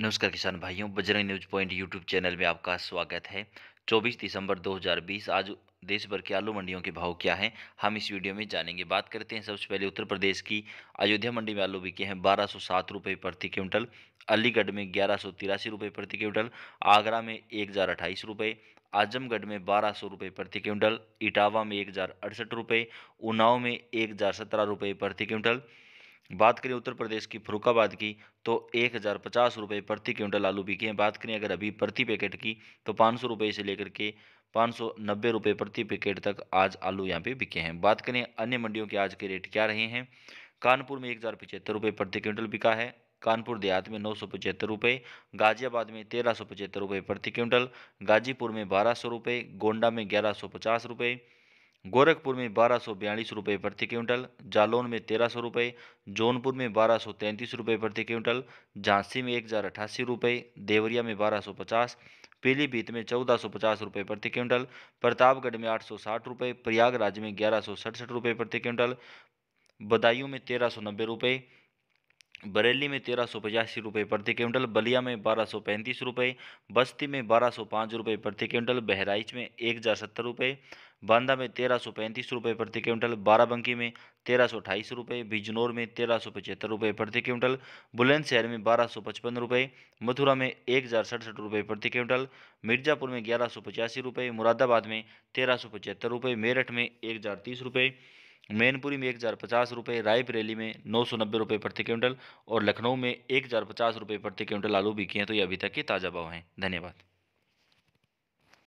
नमस्कार किसान भाइयों Bajrang news point YouTube channel में आपका स्वागत है 24 दिसंबर 2020 आज देश भर के आलू मंडियों के भाव क्या हैं हम इस वीडियो में जानेंगे बात करते हैं सबसे पहले उत्तर प्रदेश की अयोध्या मंडी में आलू बिके हैं बारह सौ सात रुपये प्रति क्विंटल अलीगढ़ में ग्यारह सौ तिरासी रुपये प्रति क्विंटल आगरा में एक हज़ार अट्ठाईस रुपये आजमगढ़ में बारह सौ रुपये प्रति क्विंटल इटावा में एक हज़ार अड़सठ रुपये उन्नाव में एक हज़ार सत्रह रुपये प्रति क्विंटल बात करें उत्तर प्रदेश की फरुखाबाद की तो एक हज़ार पचास रुपये प्रति क्विंटल आलू बिके हैं बात करें अगर अभी प्रति पैकेट की तो पाँच सौ रुपये से लेकर के पाँच सौ नब्बे रुपये प्रति पैकेट तक आज आलू यहाँ पे बिके हैं बात करें अन्य मंडियों के आज के रेट क्या रहे हैं कानपुर में एक हज़ार पचहत्तर रुपये प्रति क्विंटल बिका है कानपुर देहात में नौ सौ पचहत्तर रुपये गाजियाबाद में तेरह सौ पचहत्तर रुपये प्रति क्विंटल गाजीपुर में बारह सौ रुपये गोंडा में ग्यारह सौ पचास रुपये गोरखपुर में बारह सौ बयालीस रुपये प्रति क्विंटल जालौन में तेरह सौ रुपये जौनपुर में बारह सौ तैंतीस रुपये प्रति क्विंटल झांसी में एक हज़ार अठासी रुपये देवरिया में बारह सौ पचास पीलीभीत में चौदह सौ पचास रुपये प्रति क्विंटल प्रतापगढ़ में आठ सौ साठ रुपये प्रयागराज में ग्यारह सौ सड़सठ रुपये प्रति क्विंटल बदायूं में तेरह सौ नब्बे रुपये बरेली में तेरह सौ पचासी रुपये प्रति क्विंटल बलिया में बारह सौ पैंतीस रुपये बस्ती में बारह सौ पाँच रुपये प्रति क्विंटल बहराइच में एक हज़ार सत्तर रुपये बांदा में तेरह सौ पैंतीस रुपये प्रति क्विंटल बाराबंकी में तेरह सौ अठाईस रुपये बिजनौर में तेरह सौ पचहत्तर रुपये प्रति क्विंटल बुलंदशहर में बारह सौ पचपन रुपये मथुरा में एक हज़ार सड़सठ रुपये प्रति क्विंटल मिर्ज़ापुर में ग्यारह सौ पचासी रुपये मुरादाबाद में तेरह सौ पचहत्तर रुपये मेरठ में एक हज़ार तीस रुपये मैनपुरी में एक हज़ार पचास रुपये रायबरेली में नौ सौ नब्बे रुपये प्रति क्विंटल और लखनऊ में एक हज़ार पचास रुपये प्रति क्विंटल आलू बिके हैं तो ये अभी तक के ताज़ा भाव हैं धन्यवाद